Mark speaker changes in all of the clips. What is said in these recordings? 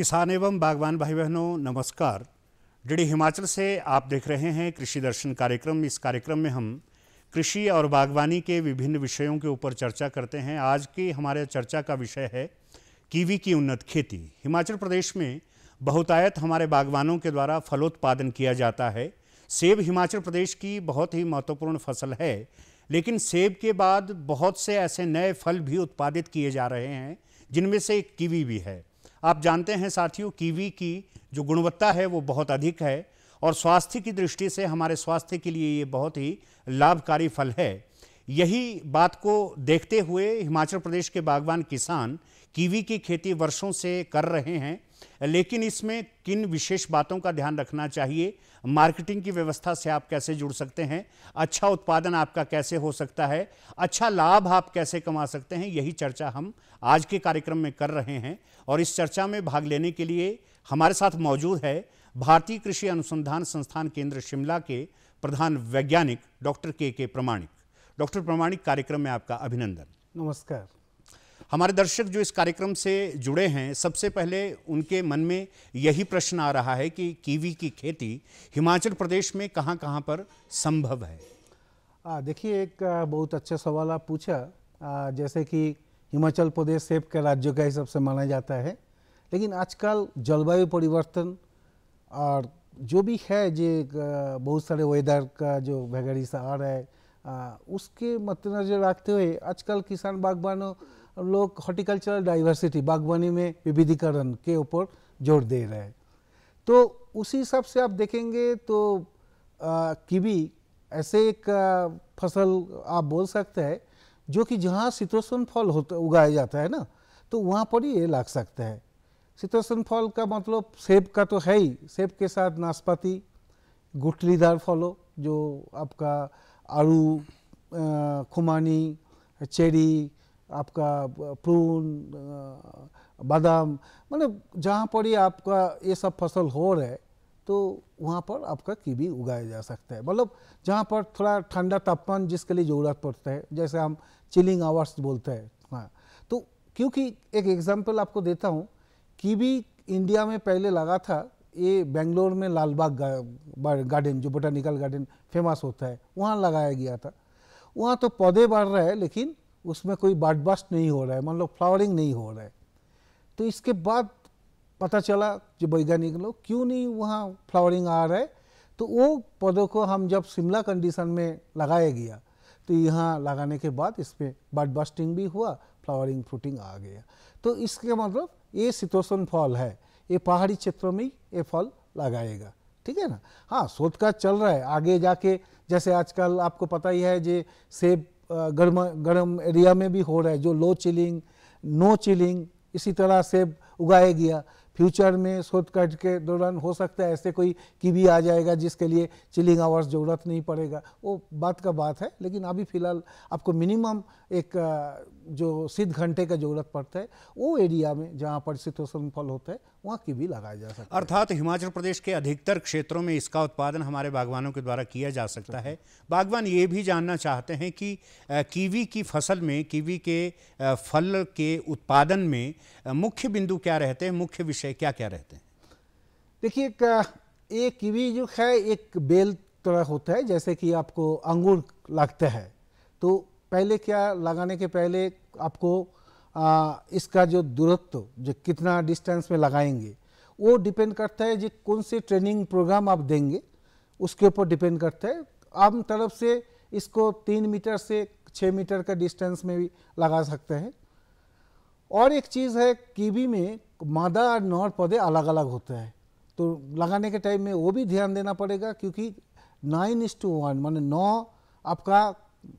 Speaker 1: किसान एवं बागवान भाई बहनों नमस्कार डीडी हिमाचल से आप देख रहे हैं कृषि दर्शन कार्यक्रम इस कार्यक्रम में हम कृषि और बागवानी के विभिन्न विषयों के ऊपर चर्चा करते हैं आज की हमारे चर्चा का विषय है कीवी की उन्नत खेती हिमाचल प्रदेश में बहुतायत हमारे बागवानों के द्वारा फलोत्पादन किया जाता है सेब हिमाचल प्रदेश की बहुत ही महत्वपूर्ण फसल है लेकिन सेब के बाद बहुत से ऐसे नए फल भी उत्पादित किए जा रहे हैं जिनमें से कीवी भी है आप जानते हैं साथियों कीवी की जो गुणवत्ता है वो बहुत अधिक है और स्वास्थ्य की दृष्टि से हमारे स्वास्थ्य के लिए ये बहुत ही लाभकारी फल है यही बात को देखते हुए हिमाचल प्रदेश के बागवान किसान कीवी की खेती वर्षों से कर रहे हैं लेकिन इसमें किन विशेष बातों का ध्यान रखना चाहिए मार्केटिंग की व्यवस्था से आप कैसे जुड़ सकते हैं अच्छा उत्पादन आपका कैसे हो सकता है अच्छा लाभ आप कैसे कमा सकते हैं यही चर्चा हम आज के कार्यक्रम में कर रहे हैं और इस चर्चा में भाग लेने के लिए हमारे साथ मौजूद है भारतीय कृषि अनुसंधान संस्थान केंद्र शिमला के प्रधान वैज्ञानिक डॉक्टर के के प्रमाणिक डॉक्टर प्रमाणिक कार्यक्रम में आपका अभिनंदन नमस्कार हमारे दर्शक जो इस कार्यक्रम से जुड़े हैं सबसे पहले उनके मन में यही प्रश्न आ रहा है कि कीवी की खेती हिमाचल प्रदेश में कहाँ कहाँ पर संभव
Speaker 2: है देखिए एक बहुत अच्छा सवाल आप पूछा आ, जैसे कि हिमाचल प्रदेश सेब के राज्य का हिसाब से माना जाता है लेकिन आजकल जलवायु परिवर्तन और जो भी है जे बहुत सारे वेदर का जो सा आ रहा है आ, उसके मद्देनजर रखते हुए आजकल किसान बागवानों लोग हॉर्टिकल्चरल डाइवर्सिटी बागवानी में विविधीकरण के ऊपर जोर दे रहे हैं तो उसी हिसाब से आप देखेंगे तो किवी कीवी ऐसे एक आ, फसल आप बोल सकते हैं जो कि जहाँ शीतोष्ण फल होता उगाया जाता है ना तो वहाँ पर ही ये लग सकता है शीतोष्ण फल का मतलब सेब का तो है ही सेब के साथ नाशपाती गुठलीदार फलों जो आपका आड़ू खुमानी चेरी आपका प्रून बादाम मतलब जहाँ पर ही आपका ये सब फसल हो रहे तो वहाँ पर आपका कीवी उगाया जा सकता है मतलब जहाँ पर थोड़ा ठंडा तापमान जिसके लिए ज़रूरत पड़ता है जैसे हम चिलिंग आवर्स बोलते हैं हाँ तो क्योंकि एक एग्जाम्पल आपको देता हूँ कीवी इंडिया में पहले लगा था ये बेंगलोर में लालबाग गार्डन जो बोटानिकल गार्डन फेमस होता है वहाँ लगाया गया था वहाँ तो पौधे बढ़ रहे हैं लेकिन उसमें कोई बाटबास्ट नहीं हो रहा है मान लो फ्लावरिंग नहीं हो रहा है तो इसके बाद पता चला जो वैज्ञानिक लोग क्यों नहीं वहाँ फ्लावरिंग आ रहा है तो वो पौधों को हम जब शिमला कंडीशन में लगाया गया तो यहाँ लगाने के बाद इसमें बर्ड बस्टिंग भी हुआ फ्लावरिंग फ्रूटिंग आ गया तो इसके मतलब ये शीतोषण फल है ये पहाड़ी क्षेत्रों में ये फल लगाएगा ठीक है ना हाँ शोध का चल रहा है आगे जाके जैसे आजकल आपको पता ही है जे सेब गर्म गर्म एरिया में भी हो रहा है जो लो चिलिंग नो चिलिंग इसी तरह से उगाया गया फ्यूचर में शॉर्टकट के दौरान हो सकता है ऐसे कोई की आ जाएगा जिसके लिए चिलिंग आवर्स ज़रूरत नहीं पड़ेगा वो बात का बात है लेकिन अभी फ़िलहाल आपको मिनिमम एक जो सिद्ध घंटे का जरूरत पड़ता है वो एरिया में जहाँ पर शीतोषण फल होता है वहाँ की भी लगाया जा सकता है
Speaker 1: अर्थात हिमाचल प्रदेश के अधिकतर क्षेत्रों में इसका उत्पादन हमारे बागवानों के द्वारा किया जा सकता है बागवान ये भी जानना चाहते हैं कि कीवी की फसल में कीवी के फल के उत्पादन में मुख्य बिंदु क्या रहते हैं मुख्य विषय क्या क्या रहते हैं
Speaker 2: देखिए ये कीवी जो है एक बेल तरह होता है जैसे कि आपको अंगूर लगता है तो पहले क्या लगाने के पहले आपको आ, इसका जो दूरत्व जो कितना डिस्टेंस में लगाएंगे वो डिपेंड करता है जो कौन से ट्रेनिंग प्रोग्राम आप देंगे उसके ऊपर डिपेंड करता है आम तरफ से इसको तीन मीटर से छः मीटर का डिस्टेंस में भी लगा सकते हैं और एक चीज़ है कीवी में मादा और नौर पौधे अलग अलग होते हैं तो लगाने के टाइम में वो भी ध्यान देना पड़ेगा क्योंकि नाइन इज टू वन माने नौ आपका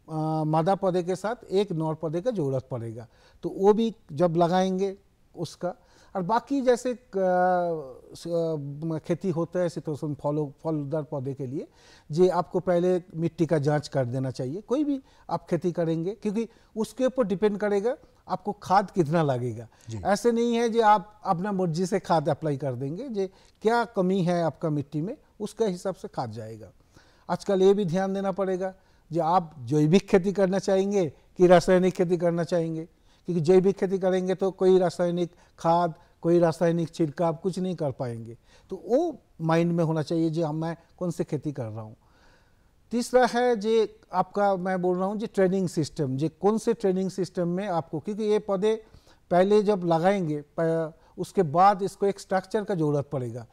Speaker 2: मादा पौधे के साथ एक नौर पौधे का जरूरत पड़ेगा तो वो भी जब लगाएंगे उसका और बाकी जैसे खेती होता है सितोसन फलों फलदार पौधे के लिए जे आपको पहले मिट्टी का जांच कर देना चाहिए कोई भी आप खेती करेंगे क्योंकि उसके ऊपर डिपेंड करेगा आपको खाद कितना लगेगा ऐसे नहीं है जो आप अपना मर्जी से खाद अप्लाई कर देंगे जे क्या कमी है आपका मिट्टी में उसके हिसाब से खाद जाएगा आजकल ये भी ध्यान देना पड़ेगा जो आप जैविक खेती करना चाहेंगे कि रासायनिक खेती करना चाहेंगे क्योंकि जैविक खेती करेंगे तो कोई रासायनिक खाद कोई रासायनिक छिड़काव कुछ नहीं कर पाएंगे तो वो माइंड में होना चाहिए जो हाँ, मैं कौन से खेती कर रहा हूँ तीसरा है जे आपका मैं बोल रहा हूँ जो ट्रेनिंग सिस्टम जे कौन से ट्रेनिंग सिस्टम में आपको क्योंकि ये पौधे पहले जब लगाएंगे उसके बाद इसको एक स्ट्रक्चर का ज़रूरत पड़ेगा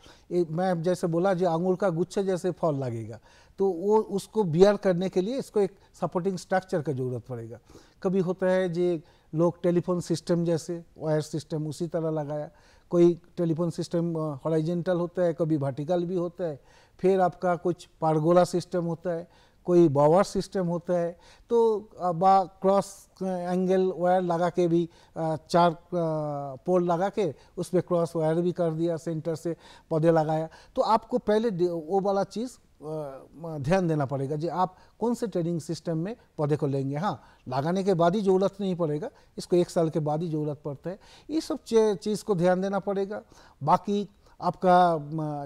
Speaker 2: मैं जैसे बोला जो अंगूर का गुच्छे जैसे फल लगेगा तो वो उसको बियर करने के लिए इसको एक सपोर्टिंग स्ट्रक्चर का ज़रूरत पड़ेगा कभी होता है जो लोग टेलीफोन सिस्टम जैसे वायर सिस्टम उसी तरह लगाया कोई टेलीफोन सिस्टम हॉराइजेंटल होता है कभी वर्टिकल भी होता है फिर आपका कुछ पारगोला सिस्टम होता है कोई बावर सिस्टम होता है तो बा क्रॉस एंगल वायर लगा के भी चार पोल लगा के उस पर क्रॉस वायर भी कर दिया सेंटर से पौधे लगाया तो आपको पहले वो वाला चीज़ ध्यान देना पड़ेगा जी आप कौन से ट्रेनिंग सिस्टम में पौधे को लेंगे हाँ लगाने के बाद ही जरूरत नहीं पड़ेगा इसको एक साल के बाद ही जरूरत पड़ता है ये सब चीज़ को ध्यान देना पड़ेगा बाकी आपका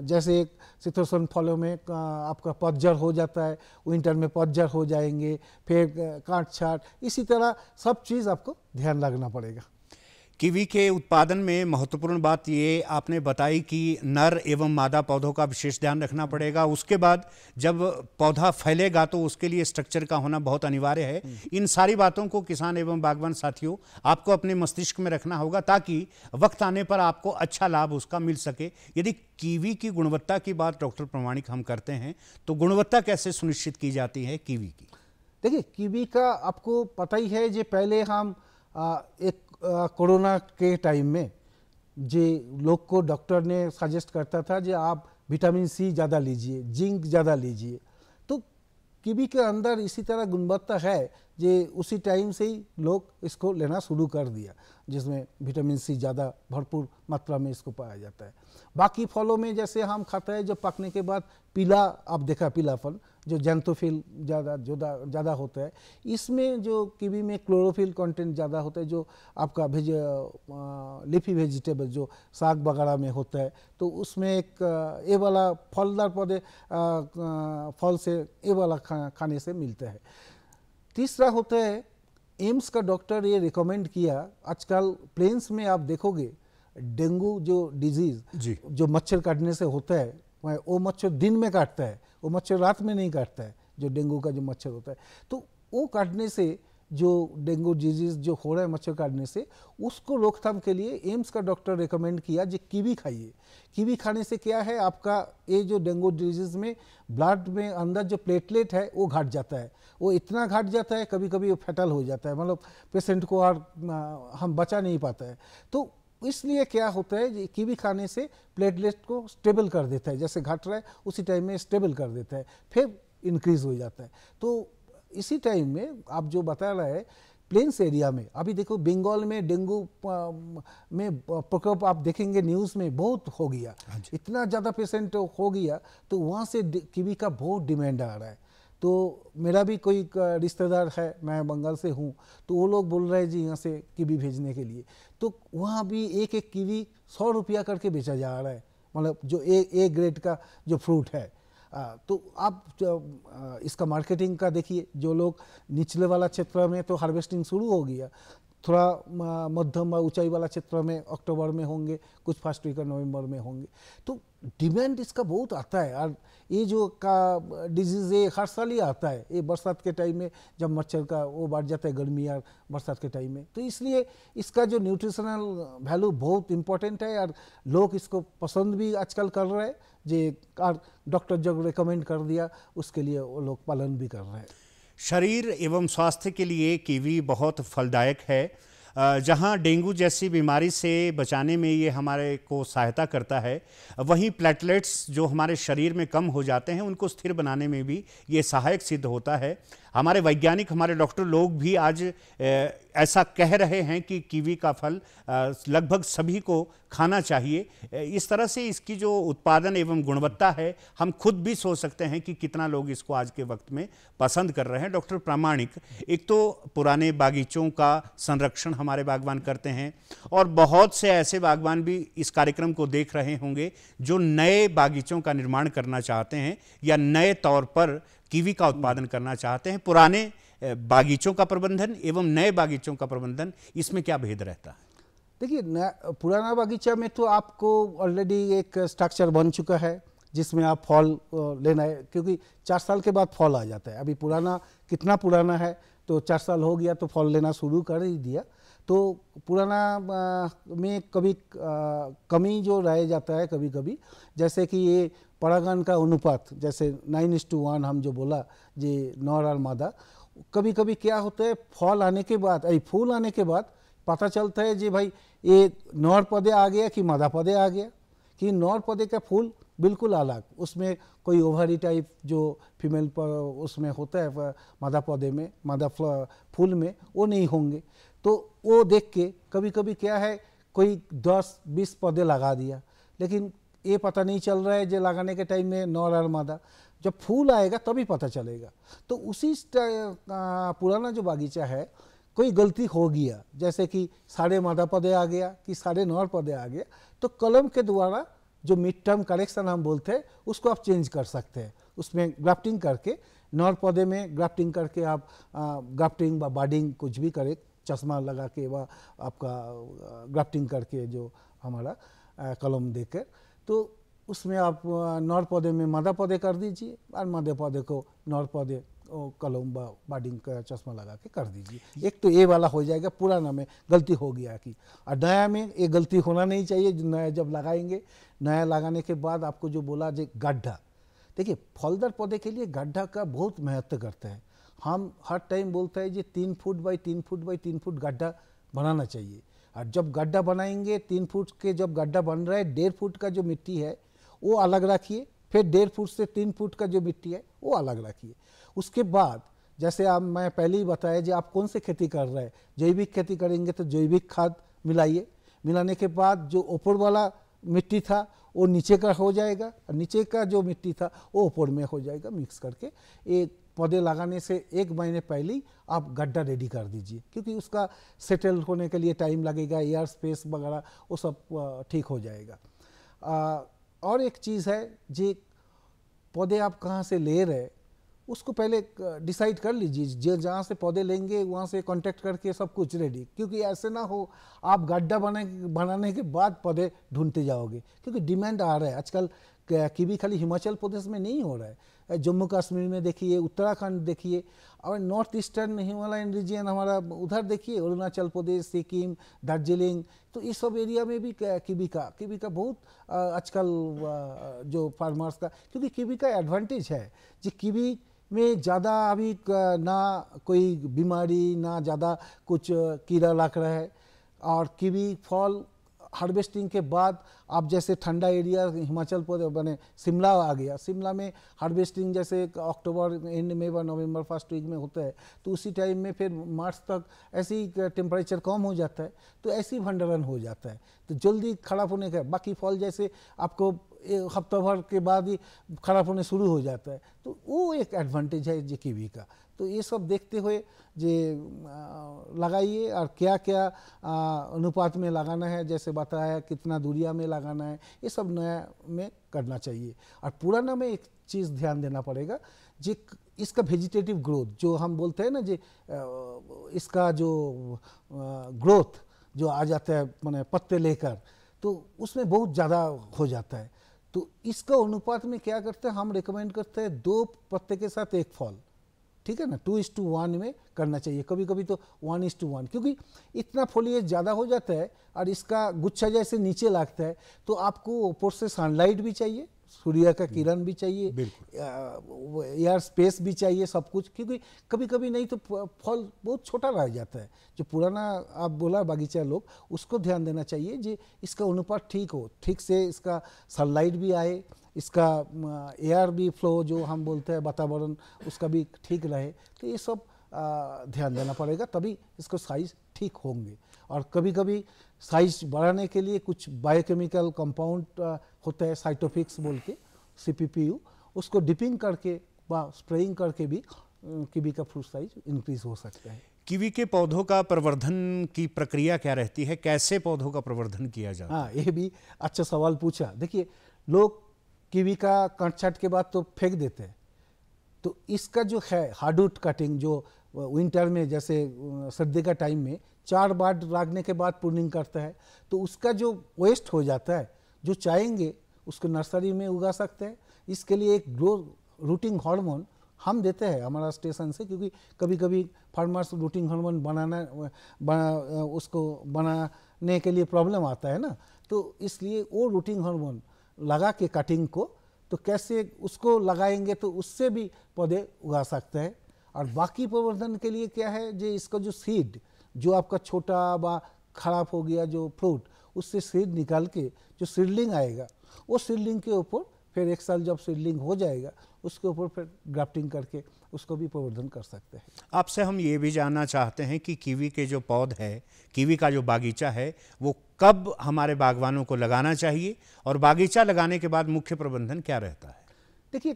Speaker 2: जैसे एक सिथोसन फलों में आपका पतझड़ हो जाता है विंटर में पतझड़ हो जाएंगे फिर काट छाट इसी तरह सब चीज़ आपको
Speaker 1: ध्यान रखना पड़ेगा कीवी के उत्पादन में महत्वपूर्ण बात ये आपने बताई कि नर एवं मादा पौधों का विशेष ध्यान रखना पड़ेगा उसके बाद जब पौधा फैलेगा तो उसके लिए स्ट्रक्चर का होना बहुत अनिवार्य है इन सारी बातों को किसान एवं बागवान साथियों आपको अपने मस्तिष्क में रखना होगा ताकि वक्त आने पर आपको अच्छा लाभ उसका मिल सके यदि कीवी की गुणवत्ता की बात डॉक्टर प्रमाणिक हम करते हैं तो गुणवत्ता कैसे सुनिश्चित की जाती है कीवी की देखिए कीवी का आपको पता ही है जो पहले
Speaker 2: हम एक कोरोना के टाइम में जे लोग को डॉक्टर ने सजेस्ट करता था जे आप विटामिन सी ज़्यादा लीजिए जिंक ज़्यादा लीजिए तो किवी के अंदर इसी तरह गुणवत्ता है ये उसी टाइम से ही लोग इसको लेना शुरू कर दिया जिसमें विटामिन सी ज़्यादा भरपूर मात्रा में इसको पाया जाता है बाकी फलों में जैसे हम खाते हैं जो पकने के बाद पीला आप देखा पीला फल जो जैंतोफिल ज़्यादा ज़्यादा होता है इसमें जो किवी में क्लोरोफिल कंटेंट ज़्यादा होता है जो आपका भेज लिफी वेजिटेबल जो साग वगैरह में होता है तो उसमें एक ए वाला फलदार पौधे फल से ए वाला खा, खाने से मिलता है तीसरा होता है एम्स का डॉक्टर ये रिकमेंड किया आजकल प्लेन्स में आप देखोगे डेंगू जो डिजीज जो मच्छर काटने से होता है वो मच्छर दिन में काटता है वो मच्छर रात में नहीं काटता है जो डेंगू का जो मच्छर होता है तो वो काटने से जो डेंगू डिजीज जो हो रहा है मच्छर काटने से उसको रोकथाम के लिए एम्स का डॉक्टर रिकमेंड किया जो कीवी खाइए कीवी खाने से क्या है आपका ये जो डेंगू डिजीज में ब्लड में अंदर जो प्लेटलेट है वो घट जाता है वो इतना घट जाता है कभी कभी वो फैटल हो जाता है मतलब पेशेंट को और हम बचा नहीं पाता है तो इसलिए क्या होता है कीवी खाने से प्लेटलेट को स्टेबल कर देता है जैसे घट रहा है उसी टाइम में स्टेबल कर देता है फिर इंक्रीज हो जाता है तो इसी टाइम में आप जो बता रहे हैं प्लेन्स एरिया में अभी देखो बंगाल में डेंगू में प्रकोप आप देखेंगे न्यूज़ में बहुत हो गया हाँ इतना ज़्यादा पेशेंट हो गया तो वहाँ से कीवी का बहुत डिमांड आ रहा है तो मेरा भी कोई रिश्तेदार है मैं बंगाल से हूँ तो वो लोग बोल रहे हैं जी यहाँ से कीवी भेजने के लिए तो वहाँ भी एक एक कीवी सौ रुपया करके बेचा जा रहा है मतलब जो ए ए ग्रेड का जो फ्रूट है तो आप इसका मार्केटिंग का देखिए जो लोग निचले वाला क्षेत्र में तो हार्वेस्टिंग शुरू हो गया थोड़ा मध्यम और ऊंचाई वाला क्षेत्र में अक्टूबर में होंगे कुछ फर्स्ट वीक नवंबर में होंगे तो डिमांड इसका बहुत आता है और ये जो का डिजीज़ ये हर साल ही आता है ये बरसात के टाइम में जब मच्छर का वो बढ़ जाता है गर्मी और बरसात के टाइम में तो इसलिए इसका जो न्यूट्रिशनल वैल्यू बहुत इम्पोर्टेंट है और लोग इसको पसंद भी आजकल कर रहे हैं जे डॉक्टर जब रिकमेंड कर दिया उसके लिए वो लोग पालन
Speaker 1: भी कर रहे हैं शरीर एवं स्वास्थ्य के लिए कीवी बहुत फलदायक है जहां डेंगू जैसी बीमारी से बचाने में ये हमारे को सहायता करता है वहीं प्लेटलेट्स जो हमारे शरीर में कम हो जाते हैं उनको स्थिर बनाने में भी ये सहायक सिद्ध होता है हमारे वैज्ञानिक हमारे डॉक्टर लोग भी आज ऐसा कह रहे हैं कि कीवी का फल लगभग सभी को खाना चाहिए इस तरह से इसकी जो उत्पादन एवं गुणवत्ता है हम खुद भी सोच सकते हैं कि कितना लोग इसको आज के वक्त में पसंद कर रहे हैं डॉक्टर प्रामाणिक एक तो पुराने बागीचों का संरक्षण हमारे बागवान करते हैं और बहुत से ऐसे बागवान भी इस कार्यक्रम को देख रहे होंगे जो नए बागीचों का निर्माण करना चाहते हैं या नए तौर पर कीवी का उत्पादन करना चाहते हैं पुराने बागीचों का प्रबंधन एवं नए बागीचों का प्रबंधन इसमें क्या भेद रहता है
Speaker 2: देखिए पुराना बागीचा में तो आपको ऑलरेडी एक स्ट्रक्चर बन चुका है जिसमें आप फॉल लेना है क्योंकि चार साल के बाद फॉल आ जाता है अभी पुराना कितना पुराना है तो चार साल हो गया तो फॉल लेना शुरू कर ही दिया तो पुराना में कभी कमी जो रह जाता है कभी कभी जैसे कि ये परागण का अनुपात जैसे नाइन इस टू वन हम जो बोला जे नर और मादा कभी कभी क्या होता है फल आने के बाद अरे फूल आने के बाद पता चलता है जी भाई ये नर पौधे आ गया कि मादा पौधे आ गया कि नर पौधे का फूल बिल्कुल अलग उसमें कोई ओवरी टाइप जो फीमेल पर उसमें होता है मादा पौधे में मादा फूल में वो नहीं होंगे तो वो देख के कभी कभी क्या है कोई दस बीस पौधे लगा दिया लेकिन ये पता नहीं चल रहा है जो लगाने के टाइम में नर और मादा जब फूल आएगा तभी पता चलेगा तो उसी पुराना जो बागीचा है कोई गलती हो गया जैसे कि साढ़े मादा पदे आ गया कि साढ़े नौर पदे आ गया तो कलम के द्वारा जो मिड टर्म करेक्शन हम बोलते हैं उसको आप चेंज कर सकते हैं उसमें ग्राफ्टिंग करके नॉर पौधे में ग्राफ्टिंग करके आप ग्राफ्टिंग व बाडिंग कुछ भी करें चश्मा लगा के व आपका ग्राफ्टिंग करके जो हमारा कलम देकर तो उसमें आप नर पौधे में मादा पौधे कर दीजिए और मादा पौधे को नर पौधे कलम बाडिंग का चश्मा लगा के कर दीजिए एक तो ये वाला हो जाएगा पुराना में गलती हो गया कि और नया में ये गलती होना नहीं चाहिए नया जब लगाएंगे नया लगाने के बाद आपको जो बोला जो गड्ढा देखिए फलदार पौधे के लिए गड्ढा का बहुत महत्व करता है हम हर टाइम बोलते हैं जी तीन फुट बाई तीन फुट बाई तीन फुट गड्ढा बनाना चाहिए और जब गड्ढा बनाएंगे तीन फुट के जब गड्ढा बन रहा है डेढ़ फुट का जो मिट्टी है वो अलग रखिए फिर डेढ़ फुट से तीन फुट का जो मिट्टी है वो अलग रखिए उसके बाद जैसे आप मैं पहले ही बताया जो आप कौन से खेती कर रहे हैं जैविक खेती करेंगे तो जैविक खाद मिलाइए मिलाने के बाद जो ऊपर वाला मिट्टी था वो नीचे का हो जाएगा और नीचे का जो मिट्टी था वो ऊपर में हो जाएगा मिक्स करके एक पौधे लगाने से एक महीने पहले ही आप गड्ढा रेडी कर दीजिए क्योंकि उसका सेटल होने के लिए टाइम लगेगा एयर स्पेस वगैरह वो सब ठीक हो जाएगा आ, और एक चीज़ है जी पौधे आप कहाँ से ले रहे उसको पहले डिसाइड कर लीजिए जो जहाँ से पौधे लेंगे वहाँ से कांटेक्ट करके सब कुछ रेडी क्योंकि ऐसे ना हो आप गड्ढा बने बनाने के बाद पौधे ढूंढते जाओगे क्योंकि डिमांड आ रहा है आजकल भी खाली हिमाचल प्रदेश में नहीं हो रहा है जम्मू कश्मीर में देखिए उत्तराखंड देखिए और नॉर्थ ईस्टर्न हिमालयन रीजन हमारा उधर देखिए अरुणाचल प्रदेश सिक्किम दार्जिलिंग तो इस सब एरिया में भी कीविका कीविका बहुत आजकल जो फार्मर्स का क्योंकि कीवी का एडवांटेज है जो कीवी में ज़्यादा अभी ना कोई बीमारी ना ज़्यादा कुछ कीड़ा लग रहा है और कीवी फल हार्वेस्टिंग के बाद आप जैसे ठंडा एरिया हिमाचल पर बने शिमला आ गया शिमला में हार्वेस्टिंग जैसे अक्टूबर एंड में व नवंबर फर्स्ट वीक में होता है तो उसी टाइम में फिर मार्च तक ऐसी टेम्परेचर कम हो जाता है तो ऐसी भंडारण हो जाता है तो जल्दी खराब होने का बाकी फल जैसे आपको हफ्ता भर के बाद ही खराब होने शुरू हो जाता है तो वो एक एडवांटेज है जे का तो ये सब देखते हुए जे लगाइए और क्या क्या अनुपात में लगाना है जैसे बताया कितना दूरिया में लगाना है ये सब नया में करना चाहिए और पुराना में एक चीज़ ध्यान देना पड़ेगा जे इसका वेजिटेटिव ग्रोथ जो हम बोलते हैं ना जे इसका जो ग्रोथ जो आ जाता है मैंने पत्ते लेकर तो उसमें बहुत ज़्यादा हो जाता है तो इसका अनुपात में क्या करते हैं हम रिकमेंड करते हैं दो पत्ते के साथ एक फॉल ठीक है ना टू इज टू वन में करना चाहिए कभी कभी तो वन इज टू वन क्योंकि इतना फोलियज ज़्यादा हो जाता है और इसका गुच्छा जैसे नीचे लगता है तो आपको ऊपर से सनलाइट भी चाहिए सूर्य का किरण भी चाहिए एयर स्पेस भी चाहिए सब कुछ क्योंकि कभी कभी नहीं तो फल बहुत छोटा रह जाता है जो पुराना आप बोला बागीचा लोग उसको ध्यान देना चाहिए जी इसका अनुपात ठीक हो ठीक से इसका सनलाइट भी आए इसका एयर भी फ्लो जो हम बोलते हैं वातावरण उसका भी ठीक रहे तो ये सब ध्यान देना पड़ेगा तभी इसको साइज ठीक होंगे और कभी कभी साइज बढ़ाने के लिए कुछ बायोकेमिकल कंपाउंड होता है साइटोफिक्स बोल के सीपीपीयू उसको डिपिंग करके व स्प्रेइंग करके भी कीवी का फ्रूट साइज इंक्रीज हो सकता
Speaker 1: है कीवी के पौधों का प्रवर्धन की प्रक्रिया क्या रहती है कैसे पौधों का प्रवर्धन किया जाए हाँ ये भी अच्छा सवाल पूछा देखिए
Speaker 2: लोग कीवी का कट छाट के बाद तो फेंक देते हैं तो इसका जो है हार्डवुड कटिंग जो विंटर में जैसे सर्दी का टाइम में चार बार लागने के बाद पुर्निंग करता है तो उसका जो वेस्ट हो जाता है जो चाहेंगे उसको नर्सरी में उगा सकते हैं इसके लिए एक ग्रो रूटिंग हार्मोन हम देते हैं हमारा स्टेशन से क्योंकि कभी कभी फार्मर्स रूटिंग हार्मोन बनाना बना, उसको बनाने के लिए प्रॉब्लम आता है ना तो इसलिए वो रूटिंग हार्मोन लगा के कटिंग को तो कैसे उसको लगाएंगे तो उससे भी पौधे उगा सकते हैं और बाकी प्रवर्धन के लिए क्या है जो इसका जो सीड जो आपका छोटा व खराब हो गया जो फ्रूट उससे सीड निकाल के जो सीडलिंग आएगा वो सीडलिंग के ऊपर फिर एक साल जब सीडलिंग हो जाएगा उसके ऊपर फिर ग्राफ्टिंग करके उसको भी प्रवर्धन कर सकते हैं
Speaker 1: आपसे हम ये भी जानना चाहते हैं कि कीवी के जो पौध है कीवी का जो बागीचा है वो कब हमारे बागवानों को लगाना चाहिए और बागीचा लगाने के बाद मुख्य प्रबंधन क्या रहता है देखिए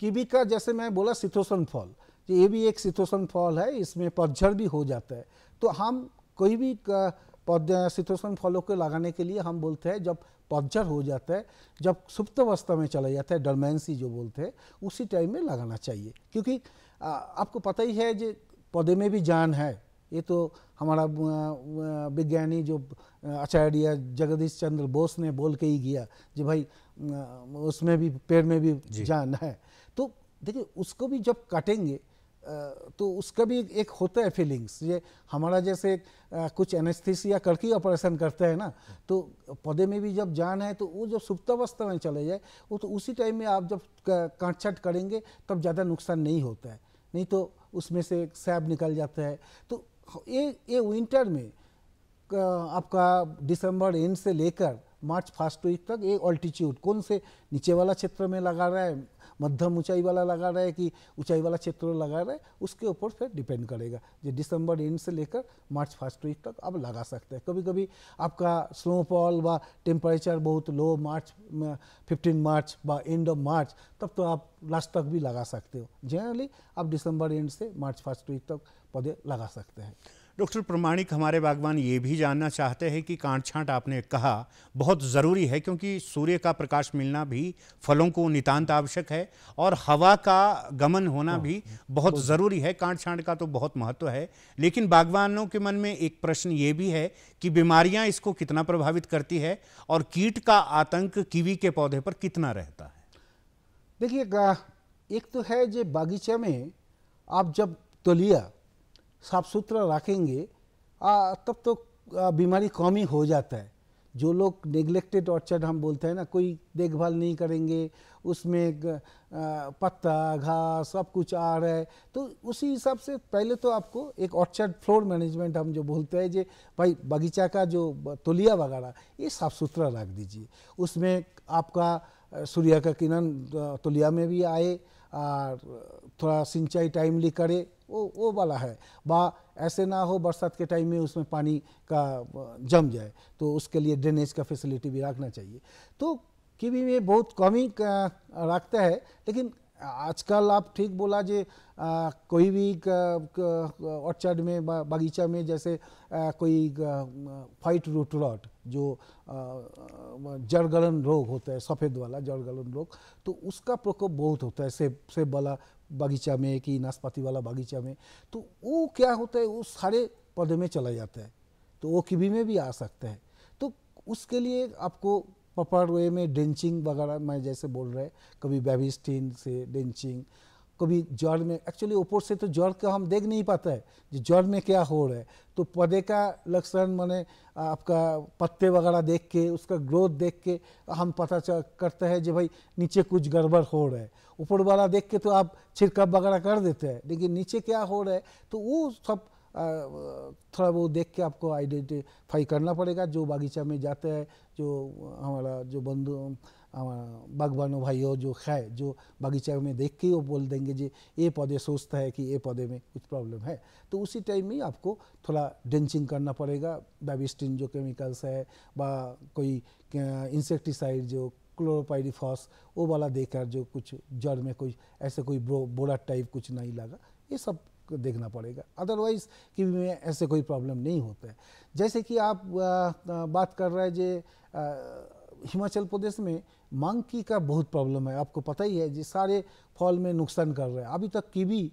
Speaker 2: कीवी का जैसे मैं बोला सिथोसन फल ये भी एक सिथोसन फल है इसमें पतझड़ भी हो जाता है तो हम कोई भी सिट्रोसन फॉलो को लगाने के लिए हम बोलते हैं जब पतझर हो जाता है जब सुप्त अवस्था में चला जाता है डरमेंसी जो बोलते हैं उसी टाइम में लगाना चाहिए क्योंकि आ, आपको पता ही है जो पौधे में भी जान है ये तो हमारा विज्ञानी जो आचार्य जगदीश चंद्र बोस ने बोल के ही गया जी भाई उसमें भी पेड़ में भी जान है तो देखिए उसको भी जब काटेंगे तो उसका भी एक होता है फीलिंग्स ये हमारा जैसे कुछ एनेस्थीसिया करके ऑपरेशन करते हैं ना तो पौधे में भी जब जान है तो वो जब सुप्तावस्था में चले जाए वो तो उसी टाइम में आप जब काट छाट करेंगे तब ज़्यादा नुकसान नहीं होता है नहीं तो उसमें से सैब निकल जाता है तो ये ये विंटर में आपका दिसंबर एंड से लेकर मार्च फर्स्ट वीक तक ये ऑल्टीट्यूड कौन से नीचे वाला क्षेत्र में लगा रहा है मध्यम ऊंचाई वाला लगा रहा है कि ऊंचाई वाला क्षेत्र लगा रहा है उसके ऊपर फिर डिपेंड करेगा जो दिसंबर एंड से लेकर मार्च फर्स्ट वीक तक आप लगा सकते हैं कभी कभी आपका स्नोफॉल व टेम्परेचर बहुत लो मार्च फिफ्टीन मार्च व एंड ऑफ मार्च तब तो आप लास्ट तक भी लगा सकते हो जनरली आप दिसंबर एंड से मार्च फर्स्ट वीक तक पौधे लगा सकते हैं
Speaker 1: डॉक्टर प्रमाणिक हमारे बागवान ये भी जानना चाहते हैं कि कांट छांट आपने कहा बहुत ज़रूरी है क्योंकि सूर्य का प्रकाश मिलना भी फलों को नितांत आवश्यक है और हवा का गमन होना हाँ, भी हाँ। बहुत ज़रूरी है कांट छांट का तो बहुत महत्व है लेकिन बागवानों के मन में एक प्रश्न ये भी है कि बीमारियाँ इसको कितना प्रभावित करती है और कीट का आतंक कीवी के पौधे पर कितना रहता है
Speaker 2: देखिए एक तो है जो बागीचे में आप जब तोलिया साफ सुथरा रखेंगे तब तो बीमारी कम ही हो जाता है जो लोग नेग्लेक्टेड ऑर्चर्ड हम बोलते हैं ना कोई देखभाल नहीं करेंगे उसमें पत्ता घास सब कुछ आ रहा है तो उसी हिसाब से पहले तो आपको एक ऑर्चर्ड फ्लोर मैनेजमेंट हम जो बोलते हैं जे भाई बगीचा का जो तोलिया वगैरह ये साफ़ सुथरा रख दीजिए उसमें आपका सूर्य का किरण तोलिया में भी आए और थोड़ा सिंचाई टाइमली करे वो वो वाला है बा ऐसे ना हो बरसात के टाइम में उसमें पानी का जम जाए तो उसके लिए ड्रेनेज का फैसिलिटी भी रखना चाहिए तो कीवी में बहुत कमी रखता है लेकिन आजकल आप ठीक बोला जे आ, कोई भी ऑर्चर्ड में बा, बगीचा में जैसे आ, कोई वाइट रूट रॉट जो जड़गलन रोग होता है सफ़ेद वाला जड़गलन रोग तो उसका प्रकोप बहुत होता है सेब सेब वाला बगीचा में कि नाशपाती वाला बगीचा में तो वो क्या होता है वो सारे पौधे में चला जाता है तो वो किबी में भी आ सकता है तो उसके लिए आपको प्रॉपर वे में डेंचिंग वगैरह मैं जैसे बोल रहे कभी बेबिस्टीन से डेंचिंग कभी जड़ में एक्चुअली ऊपर से तो जड़ का हम देख नहीं पाता है कि जड़ में क्या हो रहा है तो पौधे का लक्षण मैंने आपका पत्ते वगैरह देख के उसका ग्रोथ देख के हम पता चल करते हैं कि भाई नीचे कुछ गड़बड़ हो रहा है ऊपर वाला देख के तो आप छिड़काव वगैरह कर देते हैं लेकिन नीचे क्या हो रहा है तो वो सब थोड़ा वो देख के आपको आइडेंटिफाई करना पड़ेगा जो बागीचा में जाते हैं जो हमारा जो बंधु बागवानों भाइयों जो है जो बगीचा में देख के वो बोल देंगे जी ये पौधे सोचता है कि ये पौधे में कुछ प्रॉब्लम है तो उसी टाइम में आपको थोड़ा डेंचिंग करना पड़ेगा बैबिस्टिन जो केमिकल्स है बा कोई इंसेक्टिसाइड जो क्लोरोपाइडिफॉस वो वाला देकर जो कुछ जड़ में कोई ऐसे कोई बोरा टाइप कुछ नहीं लगा ये सब देखना पड़ेगा अदरवाइज कि में ऐसे कोई प्रॉब्लम नहीं होता है जैसे कि आप बात कर रहे हैं जे हिमाचल प्रदेश में मंकी का बहुत प्रॉब्लम है आपको पता ही है जिस सारे फॉल में नुकसान कर रहे हैं अभी तक कीवी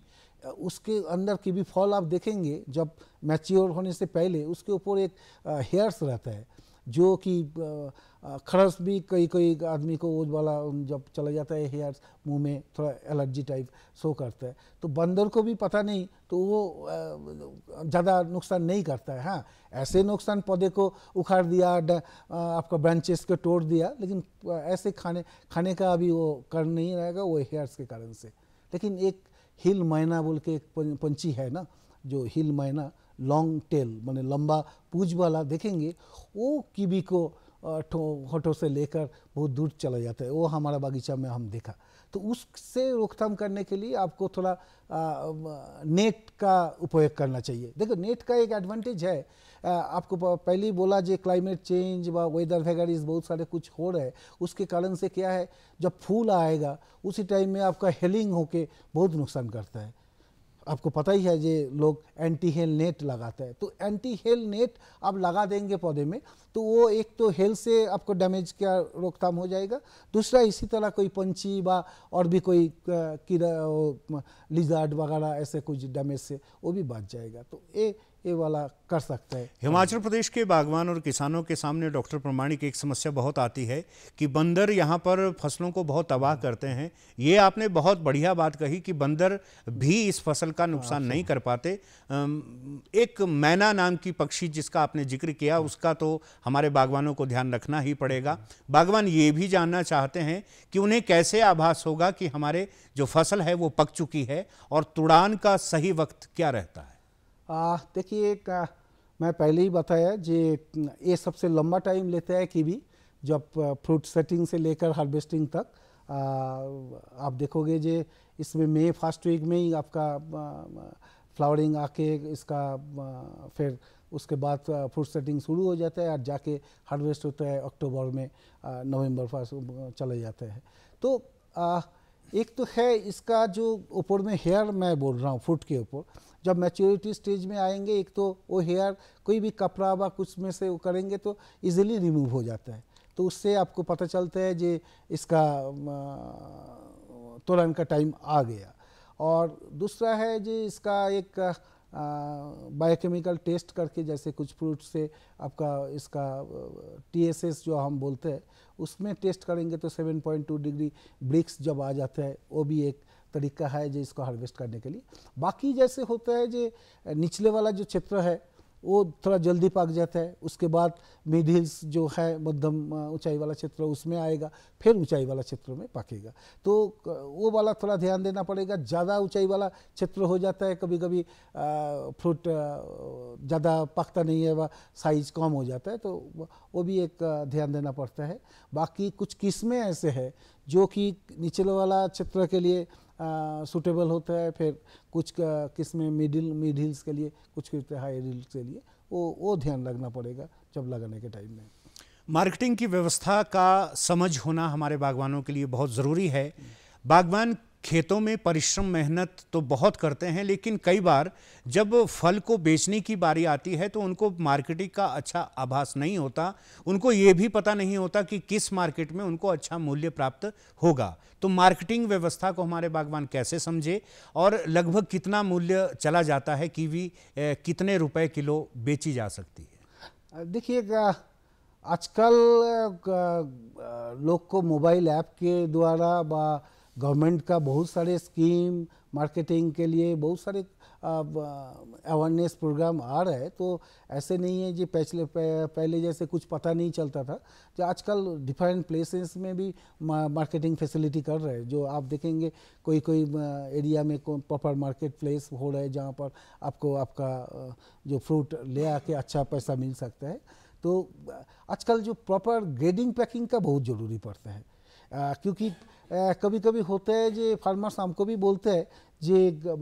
Speaker 2: उसके अंदर कीवी फॉल आप देखेंगे जब मैच्योर होने से पहले उसके ऊपर एक हेयर्स रहता है जो कि खरस भी कई कई आदमी को वो वाला जब चला जाता है हेयर मुंह में थोड़ा एलर्जी टाइप शो करता है तो बंदर को भी पता नहीं तो वो ज़्यादा नुकसान नहीं करता है हाँ ऐसे नुकसान पौधे को उखाड़ दिया आपका ब्रांचेस को तोड़ दिया लेकिन ऐसे खाने खाने का अभी वो कर नहीं रहेगा वो हेयर्स के कारण से लेकिन एक हिल मैना बोल के एक पंछी है ना जो हिल मैना लॉन्ग टेल माने लंबा पूज वाला देखेंगे वो कीवी को होठों से लेकर बहुत दूर चला जाता है वो हमारा बागीचा में हम देखा तो उससे रोकथाम करने के लिए आपको थोड़ा नेट का उपयोग करना चाहिए देखो नेट का एक एडवांटेज है आपको पहले बोला जो क्लाइमेट चेंज व वेदर वगैरह बहुत सारे कुछ हो रहे हैं उसके कारण से क्या है जब फूल आएगा उसी टाइम में आपका हेलिंग होके बहुत नुकसान करता है आपको पता ही है ये लोग एंटी हेल नेट लगाते हैं तो एंटी हेल नेट आप लगा देंगे पौधे में तो वो एक तो हेल से आपको डैमेज क्या रोकथाम हो जाएगा दूसरा इसी तरह कोई पंछी व और भी कोई कीड़ा लिजार्ड वगैरह ऐसे कुछ डैमेज से वो भी बच जाएगा तो ये ये वाला कर सकते हैं
Speaker 1: हिमाचल प्रदेश के बागवान और किसानों के सामने डॉक्टर प्रमाणिक एक समस्या बहुत आती है कि बंदर यहाँ पर फसलों को बहुत तबाह करते हैं ये आपने बहुत बढ़िया बात कही कि बंदर भी इस फसल का नुकसान हाँ, नहीं कर पाते एक मैना नाम की पक्षी जिसका आपने जिक्र किया उसका तो हमारे बागवानों को ध्यान रखना ही पड़ेगा बागवान ये भी जानना चाहते हैं कि उन्हें कैसे आभास होगा कि हमारे जो फसल है वो पक चुकी है और तुड़ान का सही वक्त क्या रहता है
Speaker 2: देखिए मैं पहले ही बताया जे ये सबसे लंबा टाइम लेता है कीवी जब फ्रूट सेटिंग से लेकर हार्वेस्टिंग तक आ, आप देखोगे जे इसमें मई फर्स्ट वीक में ही आपका फ्लावरिंग आके इसका आ, फिर उसके बाद फ्रूट सेटिंग शुरू हो जाता है और जाके हार्वेस्ट होता है अक्टूबर में नवंबर फर्स्ट चले जाते हैं तो आ, एक तो है इसका जो ऊपर में हेयर मैं बोल रहा हूँ फ्रूट के ऊपर जब मैच्योरिटी स्टेज में आएंगे एक तो वो हेयर कोई भी कपड़ा व कुछ में से वो करेंगे तो ईजिली रिमूव हो जाता है तो उससे आपको पता चलता है जी इसका तुरंत का टाइम आ गया और दूसरा है जी इसका एक बायोकेमिकल टेस्ट करके जैसे कुछ फ्रूट से आपका इसका टीएसएस जो हम बोलते हैं उसमें टेस्ट करेंगे तो 7.2 डिग्री ब्रिक्स जब आ जाता है वो भी एक तरीका है जो इसको हार्वेस्ट करने के लिए बाकी जैसे होता है जो निचले वाला जो क्षेत्र है वो थोड़ा जल्दी पाक जाता है उसके बाद मिड हिल्स जो है मध्यम ऊंचाई वाला क्षेत्र उसमें आएगा फिर ऊंचाई वाला क्षेत्र में पाकेगा तो वो वाला थोड़ा ध्यान देना पड़ेगा ज़्यादा ऊंचाई वाला क्षेत्र हो जाता है कभी कभी फ्रूट ज़्यादा पकता नहीं है व साइज कम हो जाता है तो वो भी एक ध्यान देना पड़ता है बाकी कुछ किस्में ऐसे है जो कि निचले वाला क्षेत्र के लिए सूटेबल होता है फिर कुछ किस्में मिडिल मिड के लिए कुछ कुछ हाई हील्स के लिए वो वो ध्यान रखना पड़ेगा जब लगाने के टाइम में
Speaker 1: मार्केटिंग की व्यवस्था का समझ होना हमारे बागवानों के लिए बहुत ज़रूरी है बागवान खेतों में परिश्रम मेहनत तो बहुत करते हैं लेकिन कई बार जब फल को बेचने की बारी आती है तो उनको मार्केटिंग का अच्छा आभास नहीं होता उनको ये भी पता नहीं होता कि किस मार्केट में उनको अच्छा मूल्य प्राप्त होगा तो मार्केटिंग व्यवस्था को हमारे बागवान कैसे समझे और लगभग कितना मूल्य चला जाता है कीवी कितने रुपये किलो बेची जा सकती
Speaker 2: है देखिएगा आजकल लोग को मोबाइल ऐप के द्वारा व गवर्नमेंट का बहुत सारे स्कीम मार्केटिंग के लिए बहुत सारे अवेयरनेस प्रोग्राम आ रहा है तो ऐसे नहीं है जी पिछले पहले जैसे कुछ पता नहीं चलता था जो आजकल डिफरेंट प्लेसेस में भी मार्केटिंग फैसिलिटी कर रहे हैं जो आप देखेंगे कोई कोई एरिया में प्रॉपर मार्केट प्लेस हो रहा है जहाँ पर आपको आपका जो फ्रूट ले आके अच्छा पैसा मिल सकता है तो आजकल जो प्रॉपर ग्रेडिंग पैकिंग का बहुत ज़रूरी पड़ता है क्योंकि कभी कभी होता है जो फार्मर्स हमको भी बोलते हैं जी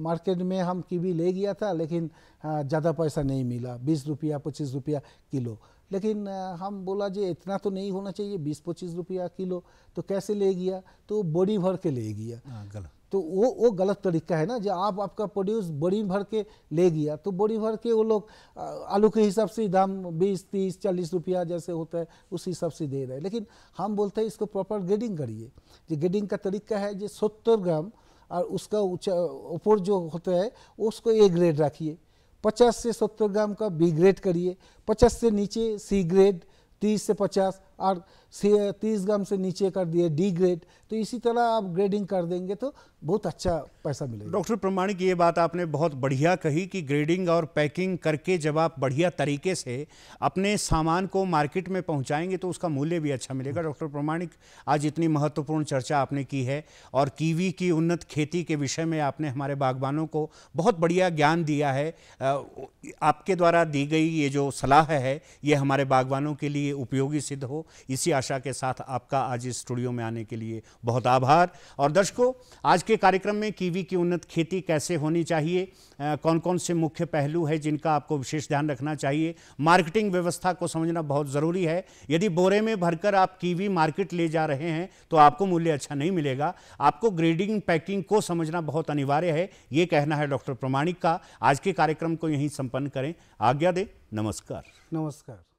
Speaker 2: मार्केट में हम कीवी ले गया था लेकिन हाँ, ज़्यादा पैसा नहीं मिला बीस रुपया पच्चीस रुपया किलो लेकिन हम बोला जी इतना तो नहीं होना चाहिए बीस पच्चीस रुपया किलो तो कैसे ले गया तो बॉडी भर के ले गया हाँ, तो वो वो गलत तरीका है ना जो आप आपका प्रोड्यूस बोरी भर के ले गया तो बोरी भर के वो लोग आलू के हिसाब से दाम बीस तीस चालीस रुपया जैसे होता है उस हिसाब से दे रहे हैं लेकिन हम बोलते हैं इसको प्रॉपर ग्रेडिंग करिए जो ग्रेडिंग का तरीका है जो सत्तर ग्राम और उसका ऊपर जो होता है उसको ए ग्रेड रखिए पचास से सत्तर ग्राम का बी ग्रेड करिए पचास से नीचे सी ग्रेड तीस से पचास और तीस ग्राम से नीचे कर दिए डी ग्रेड तो इसी तरह आप ग्रेडिंग कर देंगे तो बहुत अच्छा पैसा मिलेगा
Speaker 1: डॉक्टर प्रमाणिक ये बात आपने बहुत बढ़िया कही कि ग्रेडिंग और पैकिंग करके जब आप बढ़िया तरीके से अपने सामान को मार्केट में पहुंचाएंगे तो उसका मूल्य भी अच्छा मिलेगा डॉक्टर प्रमाणिक आज इतनी महत्वपूर्ण चर्चा आपने की है और कीवी की उन्नत खेती के विषय में आपने हमारे बागवानों को बहुत बढ़िया ज्ञान दिया है आपके द्वारा दी गई ये जो सलाह है ये हमारे बागवानों के लिए उपयोगी सिद्ध हो इसी आशा आशा के साथ आपका आज इस स्टूडियो में आने के लिए बहुत आभार और दर्शकों आज के कार्यक्रम में कीवी की उन्नत खेती कैसे होनी चाहिए आ, कौन कौन से मुख्य पहलू है जिनका आपको विशेष ध्यान रखना चाहिए मार्केटिंग व्यवस्था को समझना बहुत ज़रूरी है यदि बोरे में भरकर आप कीवी मार्केट ले जा रहे हैं तो आपको मूल्य अच्छा नहीं मिलेगा आपको ग्रेडिंग पैकिंग को समझना बहुत अनिवार्य है ये कहना है डॉक्टर प्रमाणिक का आज के कार्यक्रम को यहीं संपन्न करें आज्ञा दें नमस्कार नमस्कार